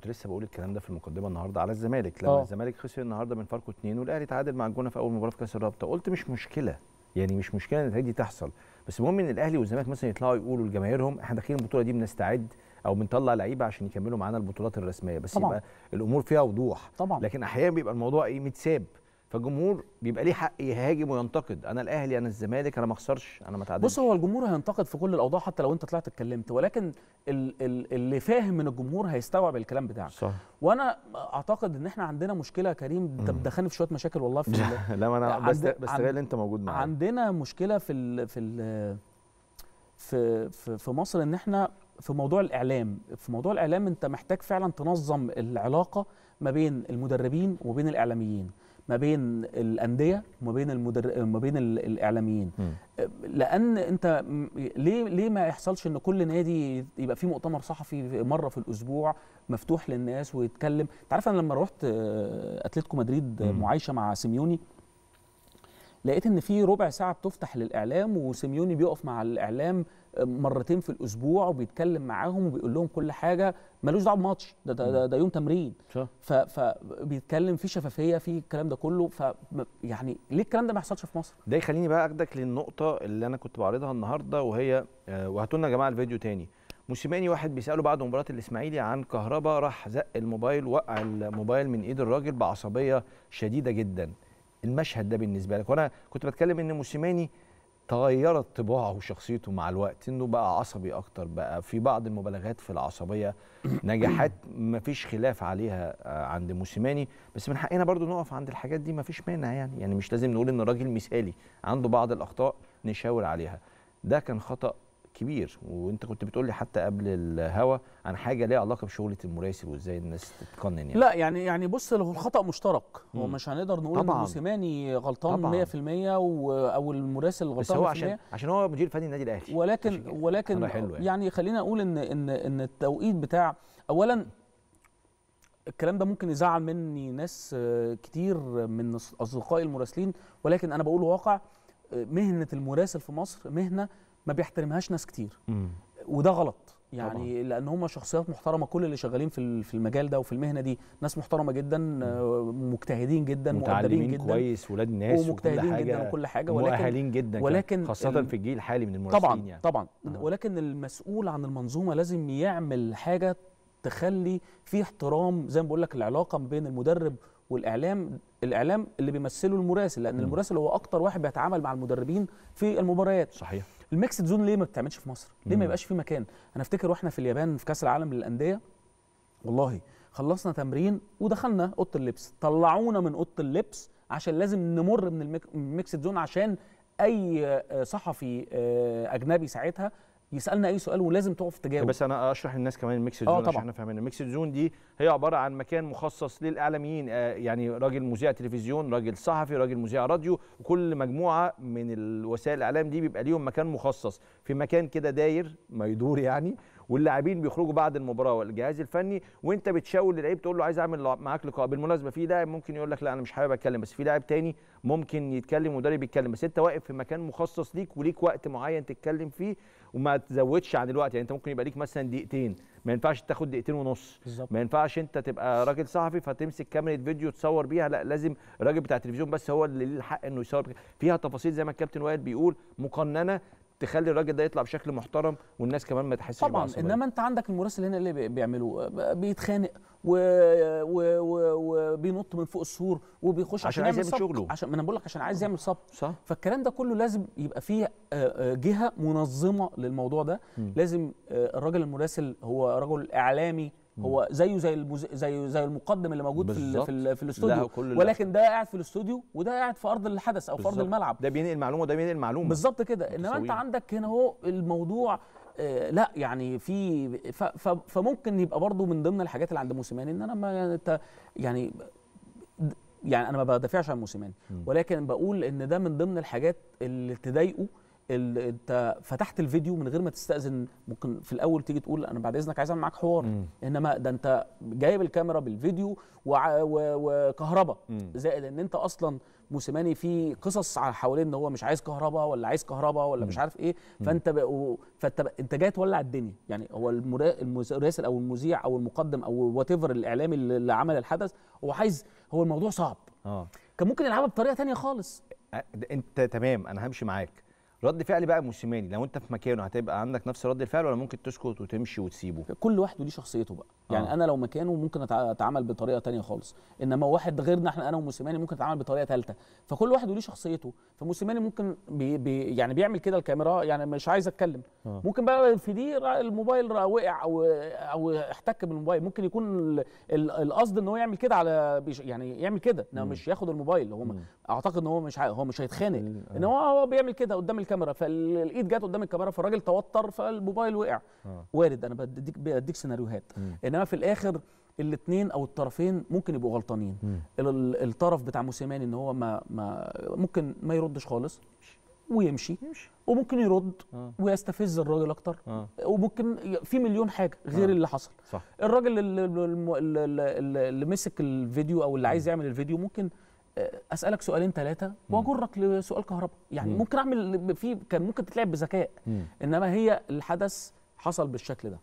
كنت لسه بقول الكلام ده في المقدمه النهارده على الزمالك لما أوه. الزمالك خسر النهارده من فاركو 2 والاهلي تعادل مع الجونه في اول مباراه في كاس الرابطه قلت مش مشكله يعني مش مشكله النتائج دي تحصل بس المهم ان الاهلي والزمالك مثلا يطلعوا يقولوا لجماهيرهم احنا داخلين البطوله دي بنستعد او بنطلع لعيبه عشان يكملوا معانا البطولات الرسميه بس طبعًا. يبقى الامور فيها وضوح طبعًا. لكن احيانا بيبقى الموضوع ايه متساب فالجمهور بيبقى ليه حق يهاجم وينتقد انا الاهلي انا الزمالك انا ما اخسرش انا ما اتعادلش بص هو الجمهور هينتقد في كل الاوضاع حتى لو انت طلعت اتكلمت ولكن اللي فاهم من الجمهور هيستوعب الكلام بتاعك صح. وانا اعتقد ان احنا عندنا مشكله يا كريم انت مدخلني في شويه مشاكل والله في لا ما انا عند... اللي انت موجود معايا عندنا مشكله في ال... في ال... في في, في مصر ان احنا في موضوع الاعلام في موضوع الاعلام انت محتاج فعلا تنظم العلاقه ما بين المدربين وبين الاعلاميين ما بين الانديه وما بين المدر... ما بين الاعلاميين م. لان انت ليه ليه ما يحصلش ان كل نادي يبقى فيه مؤتمر صحفي مره في الاسبوع مفتوح للناس ويتكلم انت عارف انا لما رحت آه، اتلتيكو مدريد م. معايشه مع سيميوني لقيت ان في ربع ساعه بتفتح للاعلام وسيميوني بيقف مع الاعلام آه، مرتين في الاسبوع وبيتكلم معاهم وبيقول لهم كل حاجه ملوش دعوه بماتش ده, ده, ده, ده يوم تمرين فبيتكلم في شفافيه في الكلام ده كله ف يعني ليه الكلام ده ما يحصلش في مصر ده يخليني بقى اخدك للنقطه اللي انا كنت بعرضها النهارده وهي آه، وهاتوا لنا يا جماعه الفيديو تاني موسيماني واحد بيساله بعد مباراه الاسماعيلي عن كهربا راح زق الموبايل وقع الموبايل من ايد الراجل بعصبيه شديده جدا المشهد ده بالنسبه لك وانا كنت بتكلم ان موسيماني تغيرت طباعه وشخصيته مع الوقت انه بقى عصبي اكتر بقى في بعض المبالغات في العصبيه نجاحات ما فيش خلاف عليها آه، عند موسيماني بس من حقنا برضو نقف عند الحاجات دي ما فيش مانع يعني يعني مش لازم نقول ان الراجل مثالي عنده بعض الاخطاء نشاور عليها ده كان خطا كبير وانت كنت بتقول لي حتى قبل الهوا عن حاجه ليها علاقه بشغله المراسل وازاي الناس تتقنن يعني لا يعني يعني بص هو الخطا مشترك هو مش هنقدر نقول طبعاً. ان موسيماني غلطان 100% او المراسل غلطان بس هو عشان عشان هو مدير فني النادي الاهلي ولكن ولكن يعني. يعني خلينا اقول ان ان ان التوقيت بتاع اولا الكلام ده ممكن يزعل مني ناس آه، كتير من اصدقائي المراسلين ولكن انا بقول واقع آه، مهنه المراسل في مصر مهنه ما بيحترمهاش ناس كتير وده غلط يعني طبعا. لان هم شخصيات محترمه كل اللي شغالين في في المجال ده وفي المهنه دي ناس محترمه جدا مجتهدين جدا متعلمين جدا كويس ولاد ناس ومجتهدين وكل حاجة جدا وكل حاجه ولكن جدا ولكن خاصه في الجيل الحالي من الممثلين طبعا يعني. طبعا آه. ولكن المسؤول عن المنظومه لازم يعمل حاجه تخلي في احترام زي ما بقول لك العلاقه ما بين المدرب والاعلام الاعلام اللي بيمثله المراسل لان م. المراسل هو اكتر واحد بيتعامل مع المدربين في المباريات صحيح الميكسد زون ليه ما بتعملش في مصر ليه ما يبقاش في مكان انا افتكر واحنا في اليابان في كاس العالم للانديه والله خلصنا تمرين ودخلنا اوضه اللبس طلعونا من اوضه اللبس عشان لازم نمر من الميكسد زون عشان اي آه، صحفي آه، اجنبي ساعتها يسالنا اي سؤال ولازم تقف تجاوب بس انا اشرح للناس كمان الميكس آه، زون عشان احنا فاهمين الميكس زون دي هي عباره عن مكان مخصص للاعلاميين آه، يعني راجل مذيع تلفزيون راجل صحفي راجل مذيع راديو وكل مجموعه من الوسائل الاعلام دي بيبقى ليهم مكان مخصص في مكان كده داير ما يدور يعني واللاعبين بيخرجوا بعد المباراه والجهاز الفني وانت بتشاور للعيب تقول له عايز اعمل معاك لقاء بالمناسبه في لاعب ممكن يقول لك لا انا مش حابب اتكلم بس في لاعب تاني ممكن يتكلم ومدرب يتكلم بس انت واقف في مكان مخصص ليك وليك وقت معين تتكلم فيه وما تزودش عن الوقت يعني انت ممكن يبقى ليك مثلا دقيقتين ما ينفعش تاخد دقيقتين ونص بالزبط. ما ينفعش انت تبقى راجل صحفي فتمسك كاميرا فيديو تصور بيها لا لازم الراجل بتاع التلفزيون بس هو اللي ليه الحق انه يصور فيها تفاصيل زي ما الكابتن وائل بيقول مقننه تخلي الراجل ده يطلع بشكل محترم والناس كمان ما تحسش طبعا انما انت عندك المراسل هنا اللي بيعملوه آه، بيتخانق وبينط و... و... من فوق السور وبيخش عشان, عايز يعمل شغله عشان ما انا بقول لك عشان عايز يعمل صب صح فالكلام ده كله لازم يبقى فيه آه، آه، جهه منظمه للموضوع ده م. لازم الراجل المراسل هو رجل اعلامي هو زيه زي المز... زي زي المقدم اللي موجود بالزبط. في ال... في الاستوديو ولكن ده قاعد في الاستوديو وده قاعد في ارض الحدث او بالزبط. في ارض الملعب ده بينقل معلومه وده بينقل معلومه بالظبط كده انما انت عندك هنا هو الموضوع آه، لا يعني في فممكن يبقى برضو من ضمن الحاجات اللي عند موسيماني ان انا ما يعني يعني انا ما بدافعش عن موسيماني ولكن بقول ان ده من ضمن الحاجات اللي تضايقه انت فتحت الفيديو من غير ما تستاذن ممكن في الاول تيجي تقول انا بعد اذنك عايز اعمل معاك حوار مم. انما ده انت جايب الكاميرا بالفيديو وكهرباء زائد ان انت اصلا موسيماني في قصص حوالين ان هو مش عايز كهرباء ولا عايز كهرباء ولا مم. مش عارف ايه فانت و- فانت ب- انت جاي تولع الدنيا يعني هو المراسل او المذيع او المقدم او وات الاعلامي اللي عمل الحدث هو عايز هو الموضوع صعب اه كان ممكن يلعبها بطريقه ثانيه خالص انت تمام انا همشي معاك رد فعل بقى موسيماني لو انت في مكانه هتبقى عندك نفس رد الفعل ولا ممكن تسكت وتمشي وتسيبه كل واحد وليه شخصيته بقى يعني أوه. انا لو مكانه ممكن اتعامل بطريقه تانية خالص انما واحد غيرنا احنا انا وموسيماني ممكن اتعامل بطريقه ثالثه فكل واحد وليه شخصيته فموسيماني ممكن بي بي يعني بيعمل كده الكاميرا يعني مش عايز اتكلم أوه. ممكن بقى في دي الموبايل وقع او او احتك بالموبايل ممكن يكون القصد ان هو يعمل كده على يعني يعمل كده انه مش ياخد الموبايل هو اعتقد ان هو مش هو مش هيتخانق ان هو هو بيعمل كده قدام الكاميرا فالايد جت قدام الكاميرا فالراجل توتر فالموبايل وقع آه. وارد انا بديك بديك سيناريوهات انما انما في الاخر الاثنين او الطرفين ممكن يبقوا غلطانين الطرف بتاع موسيماني ان هو ما, ما ممكن ما يردش خالص ويمشي وممكن يرد آه. ويستفز الراجل اكتر آه. وممكن في مليون حاجه غير آه. اللي حصل صح. الراجل اللي, اللي, اللي مسك الفيديو او اللي عايز يعمل الفيديو ممكن آه، اسالك سؤالين ثلاثه واجرك لسؤال كهرباء يعني ممكن اعمل في كان ممكن تتلعب بذكاء انما هي الحدث حصل بالشكل ده